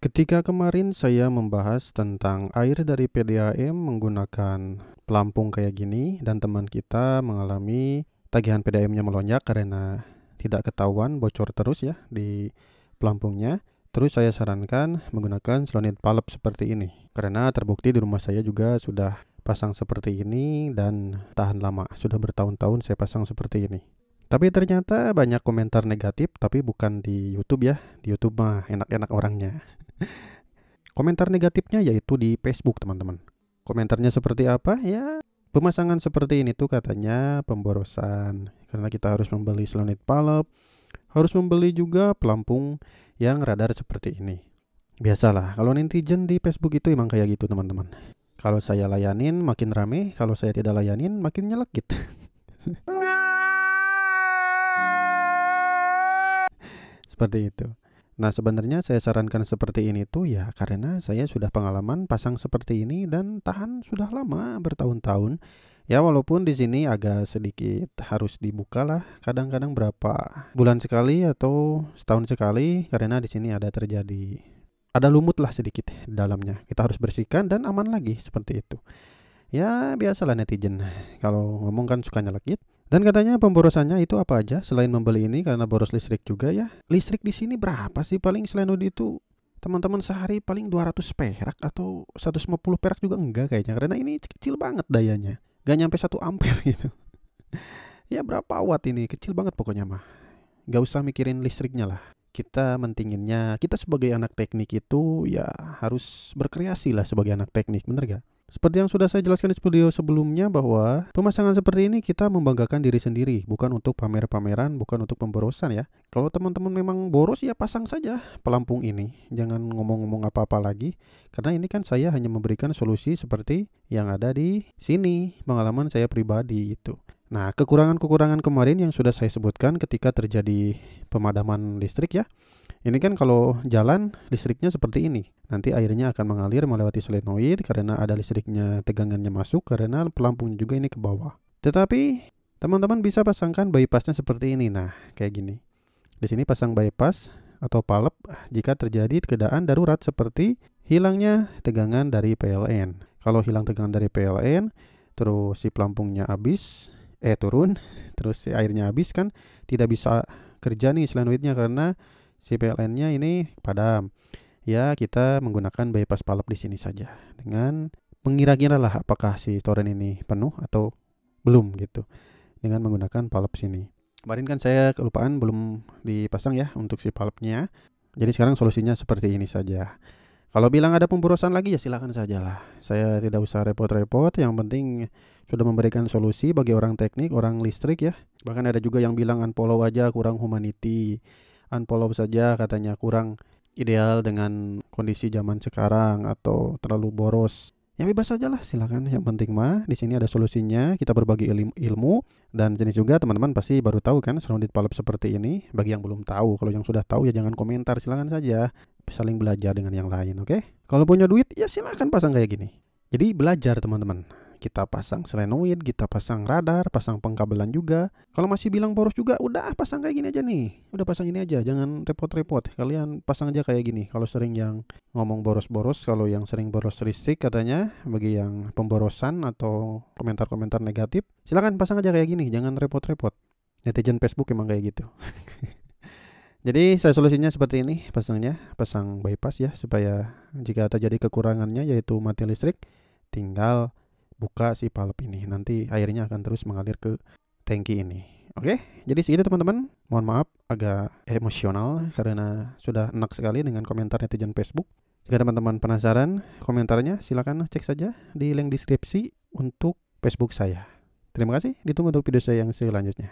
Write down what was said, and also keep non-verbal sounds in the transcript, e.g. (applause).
Ketika kemarin saya membahas tentang air dari PDAM menggunakan pelampung kayak gini dan teman kita mengalami tagihan PDAM-nya melonjak karena tidak ketahuan bocor terus ya di pelampungnya. Terus saya sarankan menggunakan selonit palep seperti ini karena terbukti di rumah saya juga sudah pasang seperti ini dan tahan lama. Sudah bertahun-tahun saya pasang seperti ini. Tapi ternyata banyak komentar negatif tapi bukan di YouTube ya. Di YouTube mah enak-enak orangnya. Komentar negatifnya yaitu di Facebook, teman-teman. Komentarnya seperti apa? Ya, pemasangan seperti ini tuh katanya pemborosan. Karena kita harus membeli selonit palep, harus membeli juga pelampung yang radar seperti ini. Biasalah, kalau netizen di Facebook itu emang kayak gitu, teman-teman. Kalau saya layanin makin rame, kalau saya tidak layanin makin nyelekit. (laughs) seperti itu. Nah, sebenarnya saya sarankan seperti ini tuh ya karena saya sudah pengalaman pasang seperti ini dan tahan sudah lama bertahun-tahun. Ya walaupun di sini agak sedikit harus dibuka lah, kadang-kadang berapa bulan sekali atau setahun sekali karena di sini ada terjadi ada lumut lah sedikit dalamnya. Kita harus bersihkan dan aman lagi seperti itu. Ya biasalah netizen kalau ngomong kan suka nyelekit. Dan katanya pemborosannya itu apa aja selain membeli ini karena boros listrik juga ya. Listrik di sini berapa sih paling selain udah itu teman-teman sehari paling 200 perak atau 150 perak juga enggak kayaknya karena ini kecil banget dayanya. Gak nyampe 1 ampere (laughs) gitu. ya berapa watt ini kecil banget pokoknya mah. Gak usah mikirin listriknya lah. Kita mentinginnya, kita sebagai anak teknik itu ya harus berkreasi lah sebagai anak teknik, bener gak? Seperti yang sudah saya jelaskan di video sebelumnya bahwa pemasangan seperti ini kita membanggakan diri sendiri, bukan untuk pamer-pameran, bukan untuk pemborosan ya. Kalau teman-teman memang boros ya pasang saja pelampung ini. Jangan ngomong-ngomong apa-apa lagi karena ini kan saya hanya memberikan solusi seperti yang ada di sini, pengalaman saya pribadi itu. Nah, kekurangan-kekurangan kemarin yang sudah saya sebutkan ketika terjadi pemadaman listrik ya. Ini kan kalau jalan listriknya seperti ini. Nanti airnya akan mengalir melewati solenoid karena ada listriknya tegangannya masuk karena pelampung juga ini ke bawah. Tetapi teman-teman bisa pasangkan bypassnya seperti ini. Nah, kayak gini. Di sini pasang bypass atau palep jika terjadi keadaan darurat seperti hilangnya tegangan dari PLN. Kalau hilang tegangan dari PLN, terus si pelampungnya habis, eh turun, (laughs) terus si airnya habis kan tidak bisa kerja nih solenoidnya karena si PLN-nya ini padam. Ya, kita menggunakan bypass palap di sini saja dengan mengira-kira lah apakah si torrent ini penuh atau belum gitu dengan menggunakan palap sini. Kemarin kan saya kelupaan belum dipasang ya untuk si palapnya. Jadi sekarang solusinya seperti ini saja. Kalau bilang ada pemborosan lagi ya silakan lah. Saya tidak usah repot-repot, yang penting sudah memberikan solusi bagi orang teknik, orang listrik ya. Bahkan ada juga yang bilang unfollow aja kurang humanity unfollow saja katanya kurang ideal dengan kondisi zaman sekarang atau terlalu boros. Ya bebas saja lah silakan. Yang penting mah di sini ada solusinya. Kita berbagi ilmu, ilmu dan jenis juga teman-teman pasti baru tahu kan surrounded palep seperti ini. Bagi yang belum tahu, kalau yang sudah tahu ya jangan komentar silakan saja. Saling belajar dengan yang lain, oke? Okay? Kalau punya duit ya silakan pasang kayak gini. Jadi belajar teman-teman kita pasang selenoid, kita pasang radar, pasang pengkabelan juga. Kalau masih bilang boros juga, udah ah, pasang kayak gini aja nih. Udah pasang ini aja, jangan repot-repot. Kalian pasang aja kayak gini. Kalau sering yang ngomong boros-boros, kalau yang sering boros listrik katanya, bagi yang pemborosan atau komentar-komentar negatif, silahkan pasang aja kayak gini, jangan repot-repot. Netizen Facebook emang kayak gitu. (laughs) Jadi saya solusinya seperti ini pasangnya, pasang bypass ya supaya jika terjadi kekurangannya yaitu mati listrik tinggal buka si palep ini. Nanti airnya akan terus mengalir ke tangki ini. Oke, jadi segitu teman-teman. Mohon maaf agak emosional karena sudah enak sekali dengan komentar netizen Facebook. Jika teman-teman penasaran komentarnya, silakan cek saja di link deskripsi untuk Facebook saya. Terima kasih, ditunggu untuk video saya yang selanjutnya.